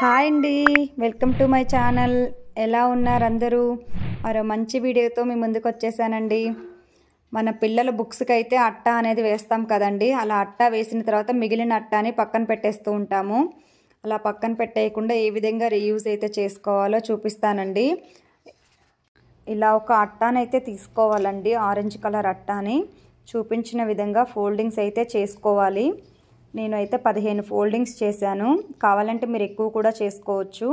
hi అండి welcome to my channel ఎలా ఉన్నారు అందరూ మరో మంచి వీడియోతో మీ ముందుకు వచ్చేసానండి మన పిల్లల బుక్స్కి అయితే అట్ట అనేది వేస్తాం కదండి అలా అట్ట వేసిన తర్వాత మిగిలిన అట్టాని పక్కన పెట్టేస్తూ ఉంటాము అలా పక్కన పెట్టేయకుండా ఏ విధంగా రీయూజ్ అయితే చేసుకోవాలో చూపిస్తానండి ఇలా ఒక అయితే తీసుకోవాలండి ఆరెంజ్ కలర్ అట్టాని చూపించిన విధంగా ఫోల్డింగ్స్ అయితే చేసుకోవాలి నేనైతే పదిహేను ఫోల్డింగ్స్ చేశాను కావాలంటే మీరు ఎక్కువ కూడా చేసుకోవచ్చు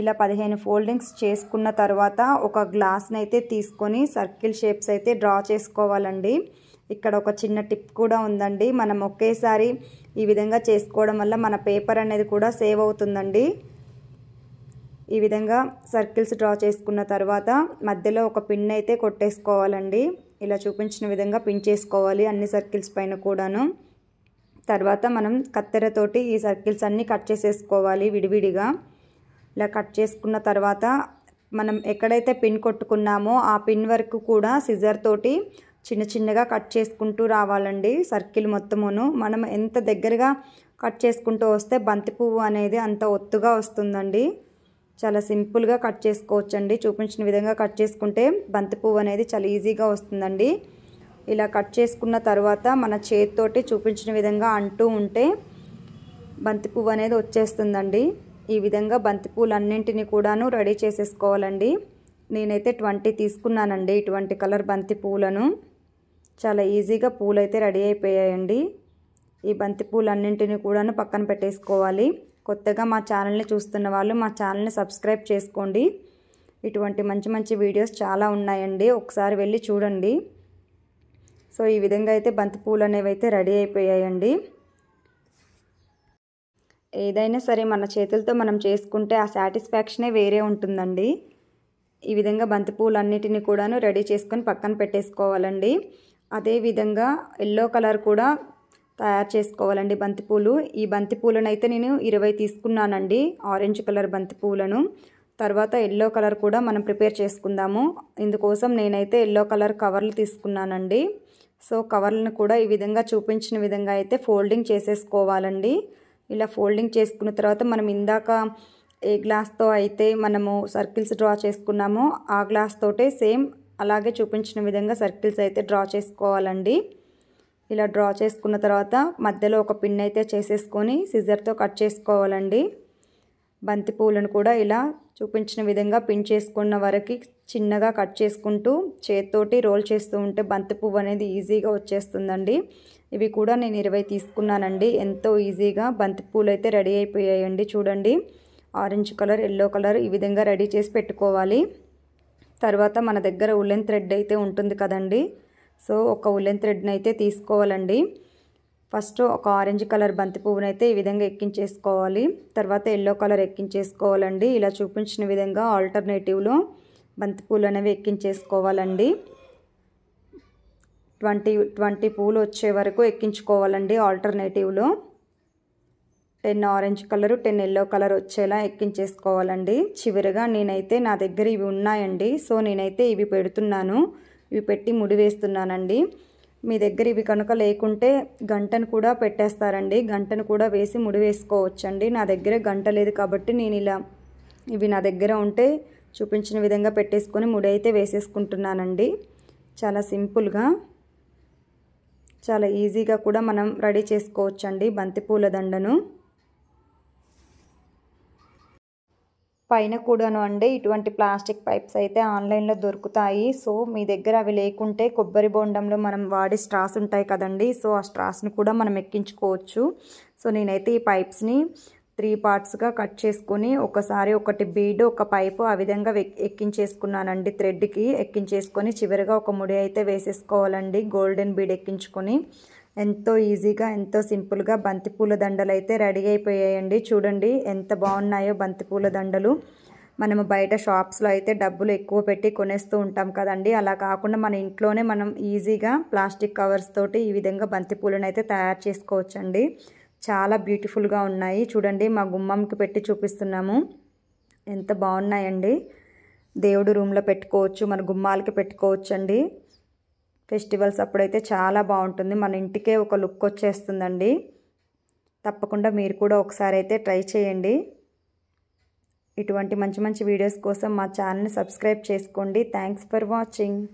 ఇలా పదిహేను ఫోల్డింగ్స్ చేసుకున్న తర్వాత ఒక గ్లాస్ని అయితే తీసుకొని సర్కిల్ షేప్స్ అయితే డ్రా చేసుకోవాలండి ఇక్కడ ఒక చిన్న టిప్ కూడా ఉందండి మనం ఒకేసారి ఈ విధంగా చేసుకోవడం వల్ల మన పేపర్ అనేది కూడా సేవ్ అవుతుందండి ఈ విధంగా సర్కిల్స్ డ్రా చేసుకున్న తర్వాత మధ్యలో ఒక పిన్ అయితే కొట్టేసుకోవాలండి ఇలా చూపించిన విధంగా పిన్ చేసుకోవాలి అన్ని సర్కిల్స్ పైన కూడాను తర్వాత మనం కత్తెరతోటి ఈ సర్కిల్స్ అన్నీ కట్ చేసేసుకోవాలి విడివిడిగా ఇలా కట్ చేసుకున్న తర్వాత మనం ఎక్కడైతే పిన్ కొట్టుకున్నామో ఆ పిన్ వరకు కూడా సిజర్ తోటి చిన్న చిన్నగా కట్ చేసుకుంటూ రావాలండి సర్కిల్ మొత్తమును మనం ఎంత దగ్గరగా కట్ చేసుకుంటూ వస్తే బంతి పువ్వు అనేది అంత ఒత్తుగా వస్తుందండి చాలా సింపుల్గా కట్ చేసుకోవచ్చండి చూపించిన విధంగా కట్ చేసుకుంటే బంతి పువ్వు అనేది చాలా ఈజీగా వస్తుందండి ఇలా కట్ చేసుకున్న తర్వాత మన చేతితోటి చూపించిన విధంగా అంటూ ఉంటే బంతి పువ్వు అనేది వచ్చేస్తుందండి ఈ విధంగా బంతి అన్నింటినీ కూడాను రెడీ చేసేసుకోవాలండి నేనైతే ట్వంటీ తీసుకున్నానండి ఇటువంటి కలర్ బంతి పూలను చాలా ఈజీగా పూలు అయితే రెడీ అయిపోయాయండి ఈ బంతి అన్నింటినీ కూడాను పక్కన పెట్టేసుకోవాలి కొత్తగా మా ఛానల్ని చూస్తున్న వాళ్ళు మా ఛానల్ని సబ్స్క్రైబ్ చేసుకోండి ఇటువంటి మంచి మంచి వీడియోస్ చాలా ఉన్నాయండి ఒకసారి వెళ్ళి చూడండి సో ఈ విధంగా అయితే బంతిపూలు అనేవి అయితే రెడీ అయిపోయాయండి ఏదైనా సరే మన చేతులతో మనం చేసుకుంటే ఆ సాటిస్ఫాక్షనే వేరే ఉంటుందండి ఈ విధంగా బంతిపూలు అన్నిటిని కూడాను రెడీ చేసుకొని పక్కన పెట్టేసుకోవాలండి అదేవిధంగా ఎల్లో కలర్ కూడా తయారు చేసుకోవాలండి బంతిపూలు ఈ బంతిపూలను అయితే నేను ఇరవై తీసుకున్నానండి ఆరెంజ్ కలర్ బంతిపూలను తర్వాత ఎల్లో కలర్ కూడా మనం ప్రిపేర్ చేసుకుందాము ఇందుకోసం నేనైతే ఎల్లో కలర్ కవర్లు తీసుకున్నానండి సో కవర్లను కూడా ఈ విధంగా చూపించిన విధంగా అయితే ఫోల్డింగ్ చేసేసుకోవాలండి ఇలా ఫోల్డింగ్ చేసుకున్న తర్వాత మనం ఇందాక ఏ గ్లాస్తో అయితే మనము సర్కిల్స్ డ్రా చేసుకున్నామో ఆ గ్లాస్ తోటే సేమ్ అలాగే చూపించిన విధంగా సర్కిల్స్ అయితే డ్రా చేసుకోవాలండి ఇలా డ్రా చేసుకున్న తర్వాత మధ్యలో ఒక పిన్ అయితే చేసేసుకొని సిజర్తో కట్ చేసుకోవాలండి బంతి పూలను కూడా ఇలా చూపించిన విధంగా పిన్ చేసుకున్న వరకు చిన్నగా కట్ చేసుకుంటూ చేత్తోటి రోల్ చేస్తూ ఉంటే బంతి పువ్వు అనేది ఈజీగా వచ్చేస్తుందండి ఇవి కూడా నేను ఇరవై తీసుకున్నానండి ఎంతో ఈజీగా బంతి పూలు అయితే రెడీ అయిపోయాయండి చూడండి ఆరెంజ్ కలర్ ఎల్లో కలర్ ఈ విధంగా రెడీ చేసి పెట్టుకోవాలి తర్వాత మన దగ్గర ఉల్లెన్ థ్రెడ్ అయితే ఉంటుంది కదండి సో ఒక ఉల్లెన్ థ్రెడ్ని అయితే తీసుకోవాలండి ఫస్ట్ ఒక ఆరెంజ్ కలర్ బంతి పువ్వును అయితే ఈ విధంగా ఎక్కించేసుకోవాలి తర్వాత ఎల్లో కలర్ ఎక్కించేసుకోవాలండి ఇలా చూపించిన విధంగా ఆల్టర్నేటివ్లో బంతి పూలు అనేవి ఎక్కించేసుకోవాలండి ట్వంటీ ట్వంటీ పూలు వచ్చే వరకు ఎక్కించుకోవాలండి ఆల్టర్నేటివ్లో ten orange colour ten yellow colour వచ్చేలా ఎక్కించేసుకోవాలండి చివరిగా నేనైతే నా దగ్గర ఇవి ఉన్నాయండి సో నేనైతే ఇవి పెడుతున్నాను ఇవి పెట్టి ముడి వేస్తున్నానండి మీ దగ్గర ఇవి కనుక లేకుంటే గంటను కూడా పెట్టేస్తారండి గంటను కూడా వేసి ముడి వేసుకోవచ్చండి నా దగ్గర గంట లేదు కాబట్టి నేను ఇలా ఇవి నా దగ్గర ఉంటే చూపించిన విధంగా పెట్టేసుకొని ముడి అయితే వేసేసుకుంటున్నానండి చాలా సింపుల్గా చాలా ఈజీగా కూడా మనం రెడీ చేసుకోవచ్చండి బంతిపూల దండను పైన కూడాను అండి ఇటువంటి ప్లాస్టిక్ పైప్స్ అయితే ఆన్లైన్లో దొరుకుతాయి సో మీ దగ్గర అవి లేకుంటే కొబ్బరి బోండంలో మనం వాడే స్ట్రాస్ ఉంటాయి కదండి సో ఆ స్ట్రాస్ని కూడా మనం ఎక్కించుకోవచ్చు సో నేనైతే ఈ పైప్స్ని త్రీ పార్ట్స్గా కట్ చేసుకుని ఒకసారి ఒకటి బీడ్ ఒక పైపు ఆ విధంగా ఎక్కించేసుకున్నానండి థ్రెడ్కి ఎక్కించేసుకొని చివరిగా ఒక ముడి అయితే వేసేసుకోవాలండి గోల్డెన్ బీడ్ ఎక్కించుకొని ఎంతో ఈజీగా ఎంతో సింపుల్గా బంతిపూల దండలు అయితే రెడీ అయిపోయాయండి చూడండి ఎంత బాగున్నాయో బంతిపూల దండలు మనము బయట షాప్స్లో అయితే డబ్బులు ఎక్కువ పెట్టి కొనేస్తూ ఉంటాం కదండి అలా కాకుండా మన ఇంట్లోనే మనం ఈజీగా ప్లాస్టిక్ కవర్స్ తోటి ఈ విధంగా బంతిపూలను అయితే తయారు చేసుకోవచ్చండి చాలా బ్యూటిఫుల్గా ఉన్నాయి చూడండి మా గుమ్మంకి పెట్టి చూపిస్తున్నాము ఎంత బాగున్నాయండి దేవుడు రూమ్లో పెట్టుకోవచ్చు మన గుమ్మాలకి పెట్టుకోవచ్చండి ఫెస్టివల్స్ అప్పుడైతే చాలా బాగుంటుంది మన ఇంటికే ఒక లుక్ వచ్చేస్తుందండి తప్పకుండా మీరు కూడా ఒకసారి అయితే ట్రై చేయండి ఇటువంటి మంచి మంచి వీడియోస్ కోసం మా ఛానల్ని సబ్స్క్రైబ్ చేసుకోండి థ్యాంక్స్ ఫర్ వాచింగ్